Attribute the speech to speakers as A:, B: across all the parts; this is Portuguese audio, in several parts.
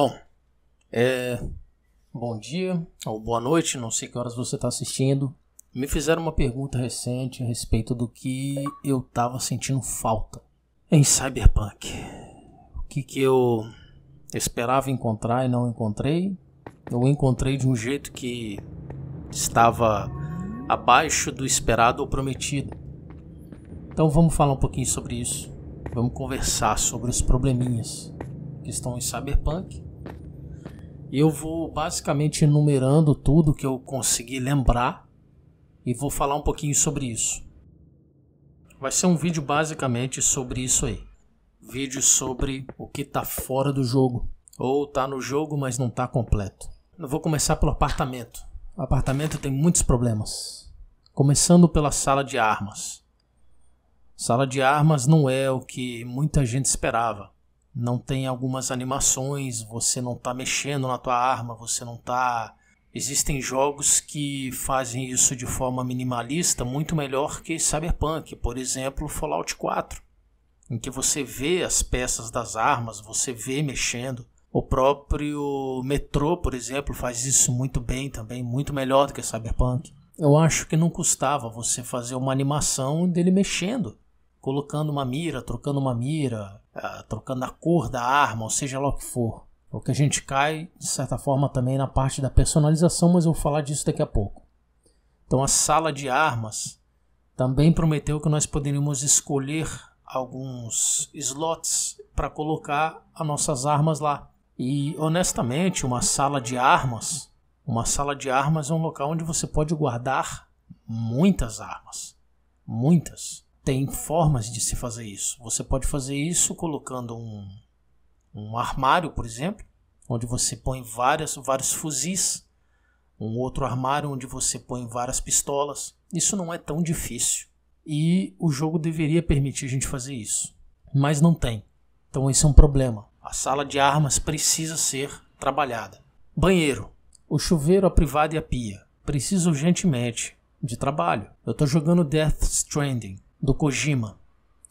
A: Bom, é... bom dia ou boa noite, não sei que horas você está assistindo. Me fizeram uma pergunta recente a respeito do que eu estava sentindo falta em Cyberpunk. O que, que eu esperava encontrar e não encontrei. Eu encontrei de um jeito que estava abaixo do esperado ou prometido. Então vamos falar um pouquinho sobre isso. Vamos conversar sobre os probleminhas que estão em Cyberpunk eu vou basicamente enumerando tudo que eu consegui lembrar e vou falar um pouquinho sobre isso. Vai ser um vídeo basicamente sobre isso aí. Vídeo sobre o que tá fora do jogo ou tá no jogo, mas não tá completo. Eu vou começar pelo apartamento. O apartamento tem muitos problemas. Começando pela sala de armas. Sala de armas não é o que muita gente esperava não tem algumas animações, você não está mexendo na tua arma, você não está Existem jogos que fazem isso de forma minimalista muito melhor que Cyberpunk, por exemplo, Fallout 4, em que você vê as peças das armas, você vê mexendo. O próprio Metrô, por exemplo, faz isso muito bem também, muito melhor do que Cyberpunk. Eu acho que não custava você fazer uma animação dele mexendo, colocando uma mira, trocando uma mira, ah, trocando a cor da arma, ou seja lá o que for. É o que a gente cai, de certa forma, também na parte da personalização, mas eu vou falar disso daqui a pouco. Então, a sala de armas também prometeu que nós poderíamos escolher alguns slots para colocar as nossas armas lá. E honestamente, uma sala de armas, uma sala de armas é um local onde você pode guardar muitas armas, muitas tem formas de se fazer isso. Você pode fazer isso colocando um, um armário, por exemplo, onde você põe várias, vários fuzis, um outro armário onde você põe várias pistolas. Isso não é tão difícil. E o jogo deveria permitir a gente fazer isso, mas não tem. Então esse é um problema. A sala de armas precisa ser trabalhada. Banheiro, o chuveiro, a privada e a pia. Preciso urgentemente de trabalho. Eu estou jogando Death Stranding do Kojima.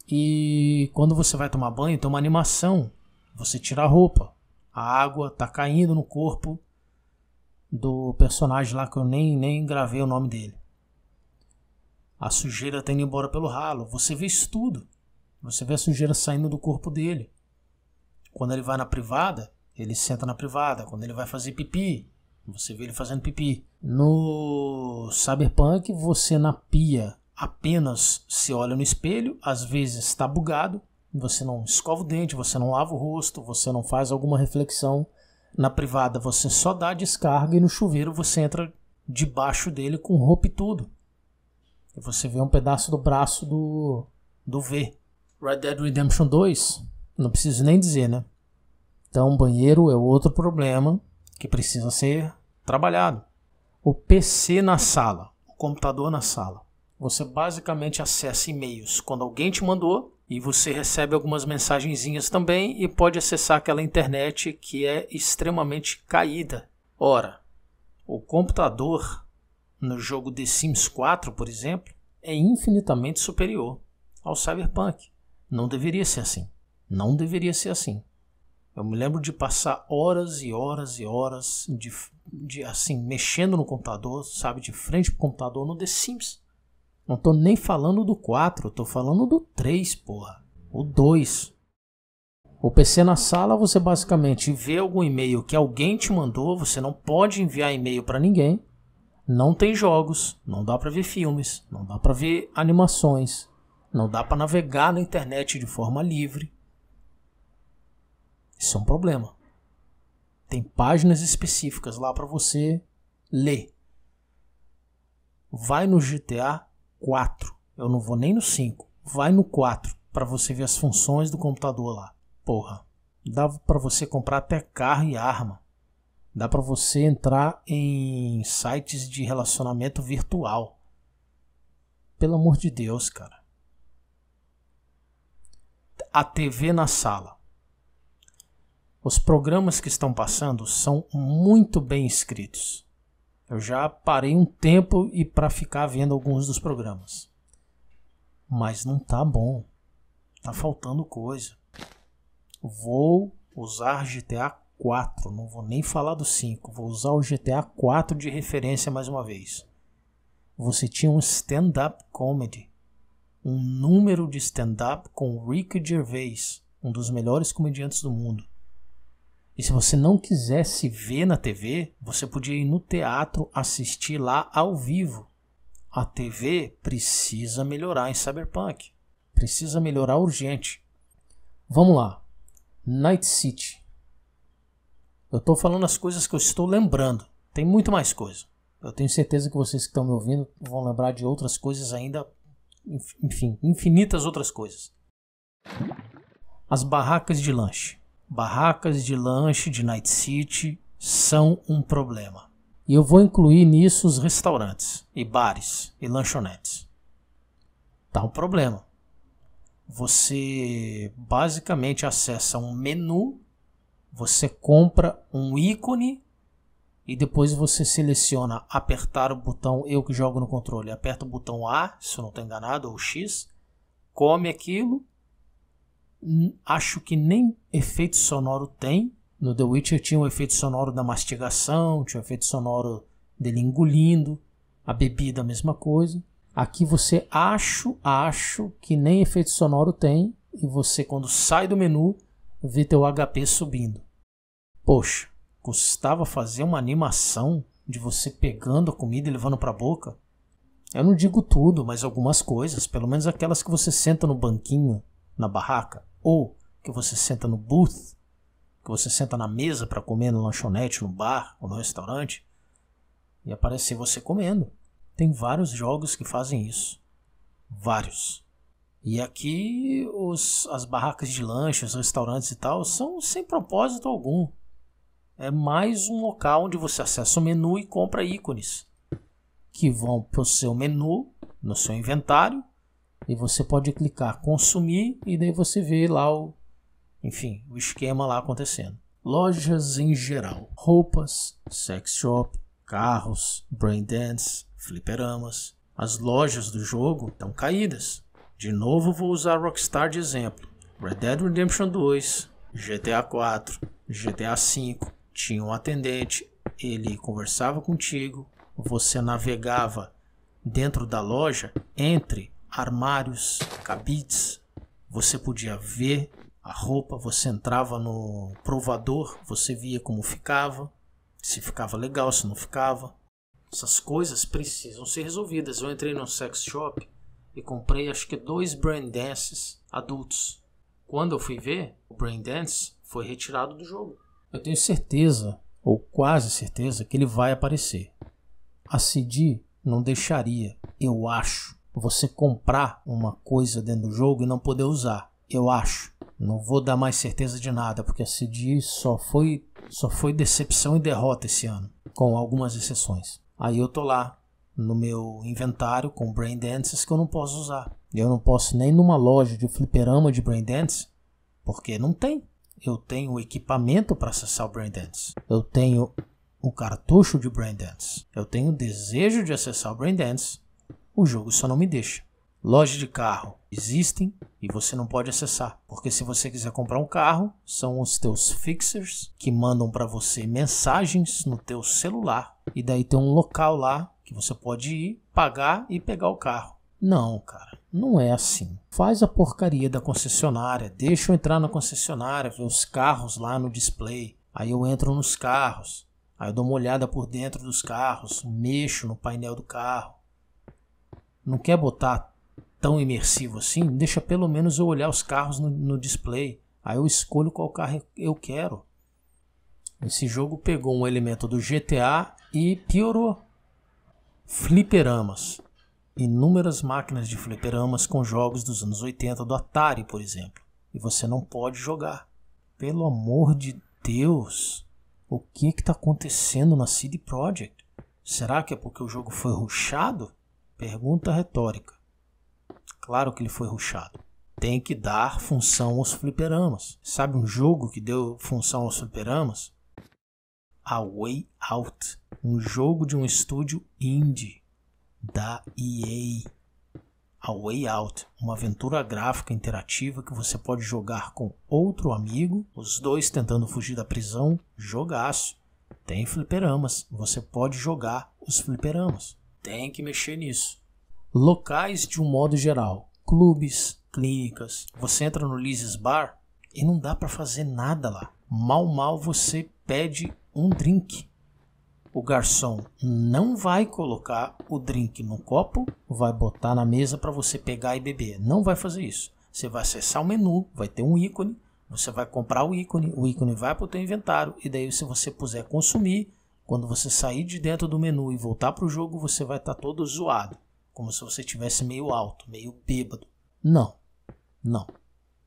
A: E quando você vai tomar banho, tem uma animação. Você tira a roupa, a água tá caindo no corpo do personagem lá que eu nem, nem gravei o nome dele. A sujeira tá indo embora pelo ralo. Você vê isso tudo. Você vê a sujeira saindo do corpo dele. Quando ele vai na privada, ele senta na privada. Quando ele vai fazer pipi, você vê ele fazendo pipi. No Cyberpunk, você na pia apenas se olha no espelho, às vezes está bugado, você não escova o dente, você não lava o rosto, você não faz alguma reflexão. Na privada você só dá descarga e no chuveiro você entra debaixo dele com roupa e tudo. E você vê um pedaço do braço do, do V. Red Dead Redemption 2, não preciso nem dizer, né? Então, banheiro é outro problema que precisa ser trabalhado. O PC na sala, o computador na sala. Você basicamente acessa e-mails quando alguém te mandou e você recebe algumas mensagenzinhas também e pode acessar aquela internet que é extremamente caída. Ora, o computador no jogo The Sims 4, por exemplo, é infinitamente superior ao Cyberpunk. Não deveria ser assim. Não deveria ser assim. Eu me lembro de passar horas e horas e horas de, de assim mexendo no computador, sabe, de frente para o computador no The Sims não tô nem falando do 4, tô falando do 3, porra. O 2. O PC na sala você basicamente vê algum e-mail que alguém te mandou, você não pode enviar e-mail para ninguém. Não tem jogos, não dá para ver filmes, não dá para ver animações, não dá para navegar na internet de forma livre. Isso é um problema. Tem páginas específicas lá para você ler. Vai no GTA 4. Eu não vou nem no 5. Vai no 4 para você ver as funções do computador lá. Porra, dá para você comprar até carro e arma. Dá para você entrar em sites de relacionamento virtual. Pelo amor de Deus, cara. A TV na sala. Os programas que estão passando são muito bem escritos eu já parei um tempo e para ficar vendo alguns dos programas. Mas não tá bom. Tá faltando coisa. Vou usar GTA 4, não vou nem falar do 5, vou usar o GTA 4 de referência mais uma vez. Você tinha um stand-up comedy, um número de stand-up com Rick Gervais, um dos melhores comediantes do mundo. E se você não quisesse ver na TV, você podia ir no teatro assistir lá ao vivo. A TV precisa melhorar em Cyberpunk. Precisa melhorar urgente. Vamos lá. Night City. Eu estou falando as coisas que eu estou lembrando. Tem muito mais coisa. Eu tenho certeza que vocês que estão me ouvindo vão lembrar de outras coisas ainda. Enfim, infinitas outras coisas. As barracas de lanche barracas de lanche de Night City são um problema. E eu vou incluir nisso os restaurantes, e bares, e lanchonetes. Tá um problema. Você basicamente acessa um menu, você compra um ícone e depois você seleciona apertar o botão eu que jogo no controle, aperta o botão A, se eu não estou enganado, ou X, come aquilo acho que nem efeito sonoro tem. No The Witcher tinha um efeito sonoro da mastigação, tinha um efeito sonoro dele engolindo, a bebida a mesma coisa. Aqui você acho, acho que nem efeito sonoro tem e você quando sai do menu vê teu HP subindo. Poxa, custava fazer uma animação de você pegando a comida e levando para a boca? Eu não digo tudo, mas algumas coisas, pelo menos aquelas que você senta no banquinho na barraca ou que você senta no booth, que você senta na mesa para comer no lanchonete, no bar ou no restaurante, e aparecer você comendo. Tem vários jogos que fazem isso. Vários. E aqui os, as barracas de lanches, restaurantes e tal são sem propósito algum. É mais um local onde você acessa o menu e compra ícones que vão para o seu menu, no seu inventário, e você pode clicar consumir e daí você vê lá o, enfim, o esquema lá acontecendo. Lojas em geral, roupas, sex shop, carros, brain dance, fliperamas. As lojas do jogo estão caídas. De novo vou usar Rockstar de exemplo. Red Dead Redemption 2, GTA 4, GTA 5, tinha um atendente, ele conversava contigo, você navegava dentro da loja entre armários, cabides. Você podia ver a roupa, você entrava no provador, você via como ficava, se ficava legal, se não ficava. Essas coisas precisam ser resolvidas. Eu entrei num sex shop e comprei acho que dois brain dances adultos. Quando eu fui ver, o brain dance foi retirado do jogo. Eu tenho certeza, ou quase certeza, que ele vai aparecer. A CD não deixaria, eu acho, você comprar uma coisa dentro do jogo e não poder usar. Eu acho. Não vou dar mais certeza de nada, porque a CD só foi, só foi decepção e derrota esse ano, com algumas exceções. Aí eu tô lá no meu inventário com Brain Dances que eu não posso usar. Eu não posso nem numa loja de fliperama de Brain Dance, porque não tem. Eu tenho o equipamento para acessar o Brain Dance. Eu tenho o cartucho de Brain Dance. Eu tenho o desejo de acessar o Brain Dance o jogo só não me deixa. Lojas de carro existem e você não pode acessar, porque se você quiser comprar um carro, são os teus fixers que mandam para você mensagens no teu celular e daí tem um local lá que você pode ir, pagar e pegar o carro. Não, cara, não é assim. Faz a porcaria da concessionária, deixa eu entrar na concessionária, ver os carros lá no display. Aí eu entro nos carros, aí eu dou uma olhada por dentro dos carros, mexo no painel do carro não quer botar tão imersivo assim, deixa pelo menos eu olhar os carros no, no display. Aí eu escolho qual carro eu quero. Esse jogo pegou um elemento do GTA e piorou. Fliperamas. Inúmeras máquinas de fliperamas com jogos dos anos 80 do Atari, por exemplo. E você não pode jogar. Pelo amor de Deus! O que está acontecendo na CD Projekt? Será que é porque o jogo foi ruchado? Pergunta retórica. Claro que ele foi ruxado. Tem que dar função aos fliperamas. Sabe um jogo que deu função aos fliperamas? A Way Out, um jogo de um estúdio indie da EA. A Way Out, uma aventura gráfica interativa que você pode jogar com outro amigo, os dois tentando fugir da prisão, jogaço. Tem fliperamas, você pode jogar os fliperamas. Tem que mexer nisso. Locais de um modo geral, clubes, clínicas. Você entra no Lises Bar e não dá para fazer nada lá. Mal mal você pede um drink. O garçom não vai colocar o drink no copo, vai botar na mesa para você pegar e beber. Não vai fazer isso. Você vai acessar o menu, vai ter um ícone, você vai comprar o ícone, o ícone vai para o teu inventário e daí se você puser consumir, quando você sair de dentro do menu e voltar para o jogo, você vai estar tá todo zoado, como se você tivesse meio alto, meio bêbado. Não, não.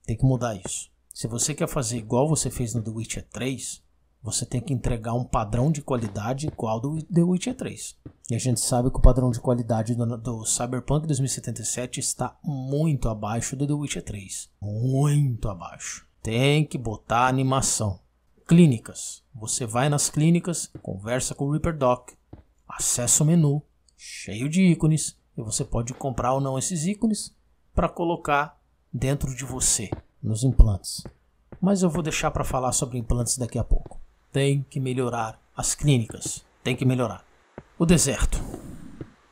A: Tem que mudar isso. Se você quer fazer igual você fez no The Witcher 3, você tem que entregar um padrão de qualidade igual do The Witcher 3. E a gente sabe que o padrão de qualidade do, do, Cyberpunk 2077 está muito abaixo do The Witcher 3. Muito abaixo. Tem que botar animação clínicas. Você vai nas clínicas, conversa com o Reaper Doc, acessa o menu cheio de ícones e você pode comprar ou não esses ícones para colocar dentro de você nos implantes. Mas eu vou deixar para falar sobre implantes daqui a pouco. Tem que melhorar as clínicas, tem que melhorar. O deserto.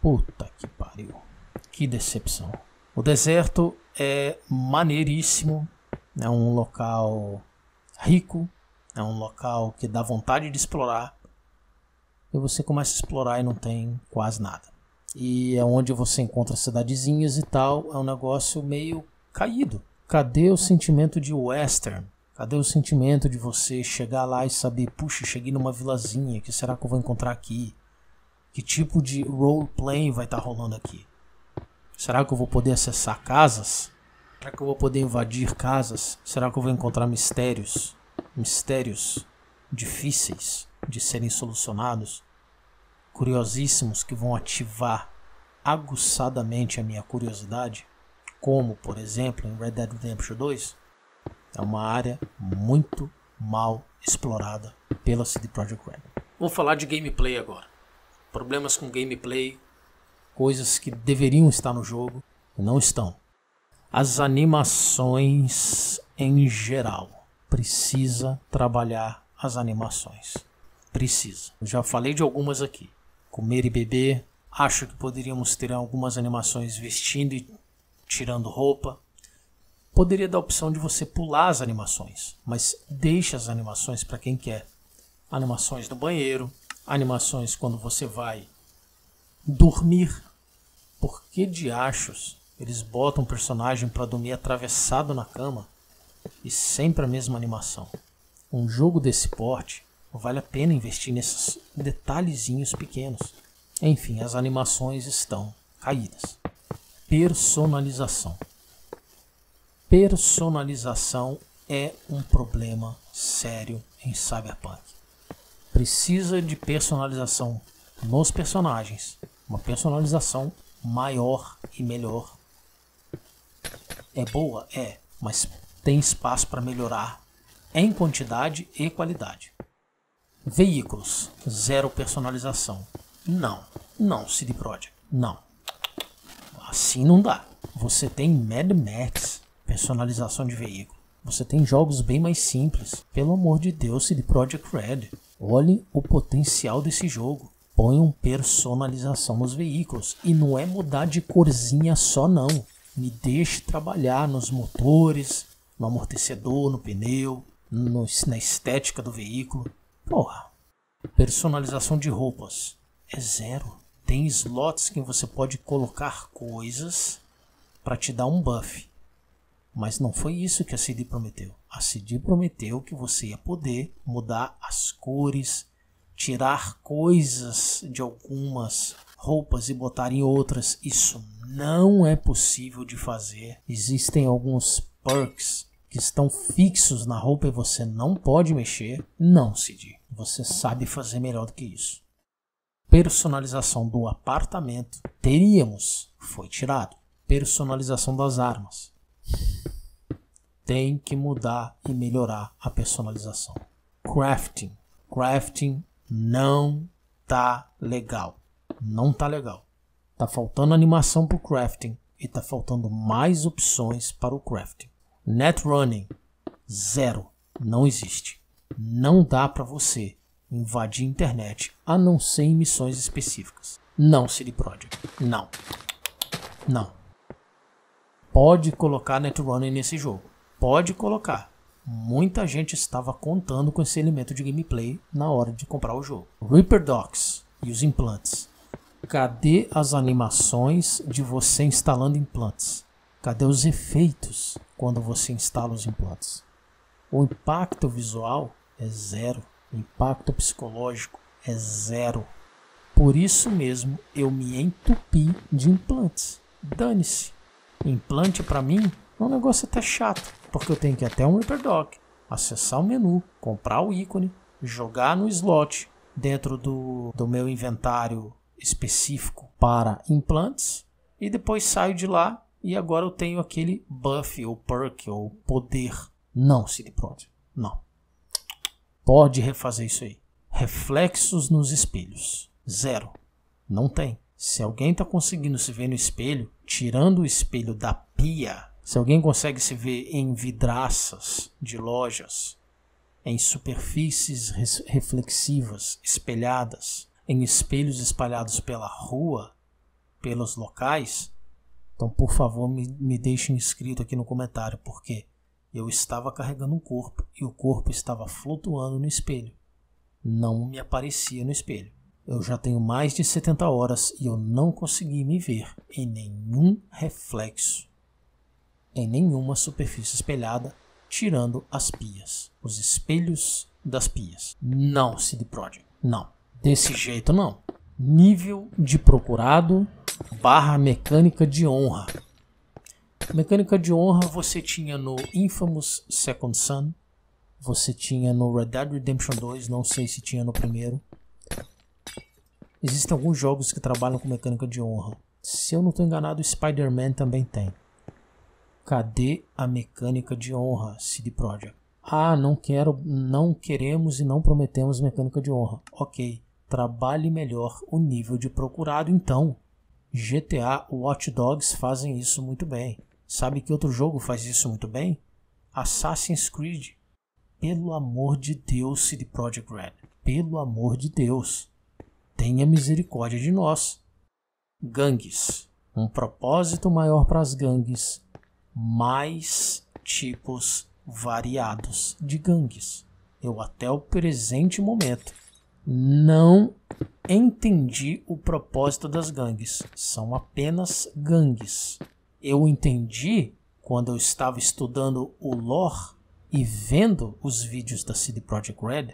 A: Puta que pariu. Que decepção. O deserto é maneiríssimo, é um local rico é um local que dá vontade de explorar. E você começa a explorar e não tem quase nada. E é onde você encontra cidadezinhas e tal. É um negócio meio caído. Cadê o sentimento de western? Cadê o sentimento de você chegar lá e saber, puxa, cheguei numa vilazinha, que será que eu vou encontrar aqui? Que tipo de roleplay vai estar tá rolando aqui? Será que eu vou poder acessar casas? Será que eu vou poder invadir casas? Será que eu vou encontrar mistérios? mistérios difíceis de serem solucionados, curiosíssimos que vão ativar aguçadamente a minha curiosidade, como, por exemplo, em Red Dead Redemption 2, é uma área muito mal explorada pela CD Projekt Red. Vou falar de gameplay agora. Problemas com gameplay, coisas que deveriam estar no jogo e não estão. As animações em geral precisa trabalhar as animações. Precisa. Eu já falei de algumas aqui. Comer e beber. Acho que poderíamos ter algumas animações vestindo e tirando roupa. Poderia dar a opção de você pular as animações, mas deixa as animações para quem quer. Animações do banheiro, animações quando você vai dormir. Por que de achos eles botam um personagem para dormir atravessado na cama? e sempre a mesma animação. Um jogo desse porte vale a pena investir nesses detalhezinhos pequenos. Enfim, as animações estão caídas. Personalização. Personalização é um problema sério em Cyberpunk. Precisa de personalização nos personagens, uma personalização maior e melhor. É boa? É, mas tem espaço para melhorar em quantidade e qualidade. Veículos, zero personalização. Não, não, CD Projekt, não. Assim não dá. Você tem Mad Max, personalização de veículo. Você tem jogos bem mais simples. Pelo amor de Deus, CD Projekt Red. Olhe o potencial desse jogo. um personalização nos veículos. E não é mudar de corzinha só não. Me deixe trabalhar nos motores, no amortecedor, no pneu, no, na estética do veículo. Porra, personalização de roupas é zero. Tem slots que você pode colocar coisas para te dar um buff. Mas não foi isso que a CD prometeu. A CD prometeu que você ia poder mudar as cores, tirar coisas de algumas roupas e botar em outras. Isso não é possível de fazer. Existem alguns perks que estão fixos na roupa e você não pode mexer, não, Cid. Você sabe fazer melhor do que isso. Personalização do apartamento teríamos, foi tirado. Personalização das armas. Tem que mudar e melhorar a personalização. Crafting. Crafting não tá legal. Não tá legal. Tá faltando animação pro crafting e tá faltando mais opções para o crafting. Netrunning, zero. Não existe. Não dá para você invadir a internet, a não ser em missões específicas. Não, CD Projekt. Não. Não. Pode colocar Netrunning nesse jogo. Pode colocar. Muita gente estava contando com esse elemento de gameplay na hora de comprar o jogo. Reaper Docs e os implantes. Cadê as animações de você instalando implantes? Cadê os efeitos quando você instala os implantes? O impacto visual é zero, o impacto psicológico é zero. Por isso mesmo eu me entupi de implantes. Dane-se. Implante para mim é um negócio até chato, porque eu tenho que ir até um HyperDock, acessar o menu, comprar o ícone, jogar no slot dentro do, do meu inventário específico para implantes e depois saio de lá e agora eu tenho aquele buff ou perk ou poder. Não, City Prod, não. Pode refazer isso aí. Reflexos nos espelhos. Zero. Não tem. Se alguém está conseguindo se ver no espelho, tirando o espelho da pia, se alguém consegue se ver em vidraças de lojas, em superfícies reflexivas espelhadas, em espelhos espalhados pela rua, pelos locais, então, por favor, me, me deixem inscrito aqui no comentário, porque eu estava carregando um corpo e o corpo estava flutuando no espelho. Não me aparecia no espelho. Eu já tenho mais de 70 horas e eu não consegui me ver em nenhum reflexo, em nenhuma superfície espelhada, tirando as pias, os espelhos das pias. Não, Sid Prodigy, não. Desse jeito, não. Nível de procurado barra mecânica de honra. Mecânica de honra você tinha no Infamous Second Son, você tinha no Red Dead Redemption 2, não sei se tinha no primeiro. Existem alguns jogos que trabalham com mecânica de honra. Se eu não estou enganado, Spider-Man também tem. Cadê a mecânica de honra, CD Projekt? Ah, não quero, não queremos e não prometemos mecânica de honra. Ok, trabalhe melhor o nível de procurado então. GTA Watch Dogs fazem isso muito bem. Sabe que outro jogo faz isso muito bem? Assassin's Creed. Pelo amor de Deus, CD Projekt Red. Pelo amor de Deus. Tenha misericórdia de nós. Gangues. Um propósito maior para as gangues. Mais tipos variados de gangues. Eu até o presente momento não entendi o propósito das gangues. São apenas gangues. Eu entendi quando eu estava estudando o lore e vendo os vídeos da CD Projekt Red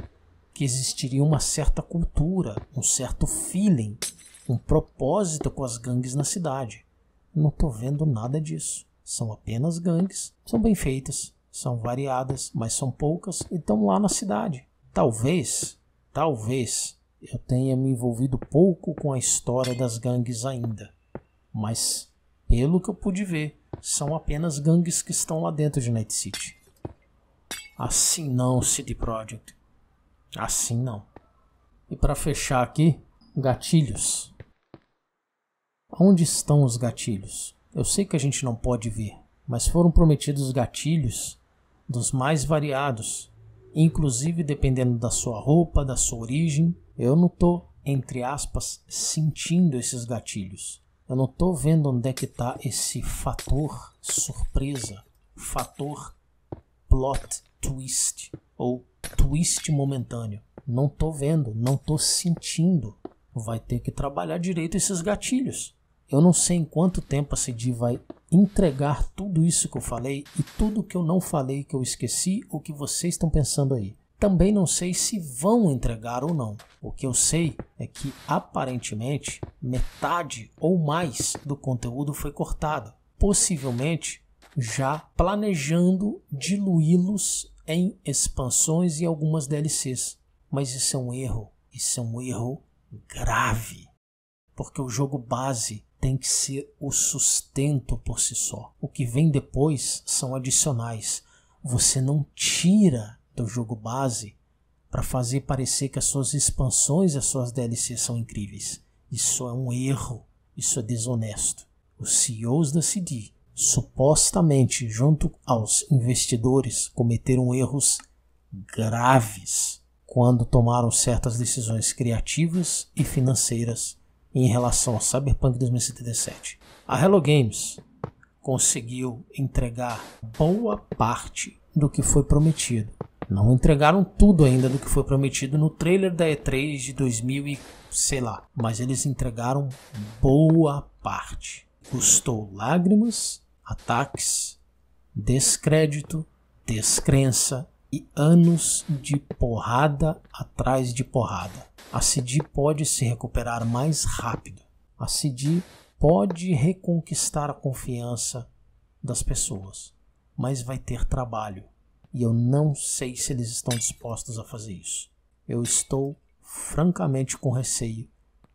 A: que existiria uma certa cultura, um certo feeling, um propósito com as gangues na cidade. Não estou vendo nada disso. São apenas gangues, são bem feitas, são variadas, mas são poucas e estão lá na cidade. Talvez Talvez eu tenha me envolvido pouco com a história das gangues ainda, mas pelo que eu pude ver, são apenas gangues que estão lá dentro de Night City. Assim não, City Project. Assim não. E para fechar aqui, gatilhos. Onde estão os gatilhos? Eu sei que a gente não pode ver, mas foram prometidos gatilhos dos mais variados inclusive dependendo da sua roupa, da sua origem. Eu não tô, entre aspas, sentindo esses gatilhos. Eu não tô vendo onde é que tá esse fator surpresa, fator plot twist ou twist momentâneo. Não tô vendo, não tô sentindo. Vai ter que trabalhar direito esses gatilhos. Eu não sei em quanto tempo a CD vai entregar tudo isso que eu falei e tudo que eu não falei que eu esqueci ou que vocês estão pensando aí. Também não sei se vão entregar ou não. O que eu sei é que aparentemente metade ou mais do conteúdo foi cortado, possivelmente já planejando diluí-los em expansões e algumas DLCs. Mas isso é um erro, isso é um erro grave, porque o jogo base tem que ser o sustento por si só. O que vem depois são adicionais. Você não tira do jogo base para fazer parecer que as suas expansões e as suas DLCs são incríveis. Isso é um erro, isso é desonesto. Os CEOs da CD, supostamente junto aos investidores, cometeram erros graves quando tomaram certas decisões criativas e financeiras em relação ao Cyberpunk 2077. A Hello Games conseguiu entregar boa parte do que foi prometido. Não entregaram tudo ainda do que foi prometido no trailer da E3 de 2000 e sei lá, mas eles entregaram boa parte. Custou lágrimas, ataques, descrédito, descrença e anos de porrada atrás de porrada. A CD pode se recuperar mais rápido. A CD pode reconquistar a confiança das pessoas, mas vai ter trabalho. E eu não sei se eles estão dispostos a fazer isso. Eu estou francamente com receio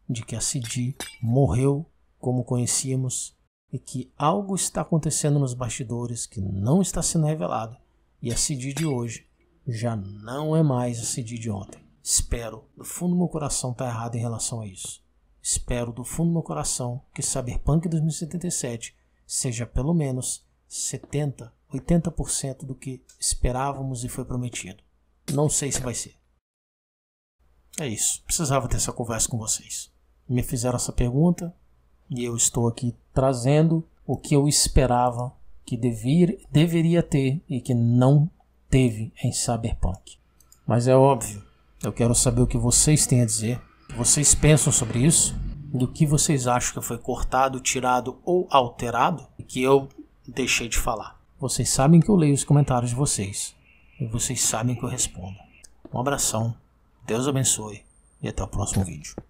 A: de que a CD morreu como conhecíamos e que algo está acontecendo nos bastidores que não está sendo revelado. E a CD de hoje já não é mais esse dia de ontem. Espero, do fundo do meu coração, estar tá errado em relação a isso. Espero, do fundo do meu coração, que Cyberpunk 2077 seja pelo menos 70, 80% do que esperávamos e foi prometido. Não sei se vai ser. É isso. Precisava ter essa conversa com vocês. Me fizeram essa pergunta e eu estou aqui trazendo o que eu esperava que devir, deveria ter e que não teve em Cyberpunk. Mas é óbvio, eu quero saber o que vocês têm a dizer, o que vocês pensam sobre isso, do que vocês acham que foi cortado, tirado ou alterado e que eu deixei de falar. Vocês sabem que eu leio os comentários de vocês e vocês sabem que eu respondo. Um abração, Deus abençoe e até o próximo vídeo.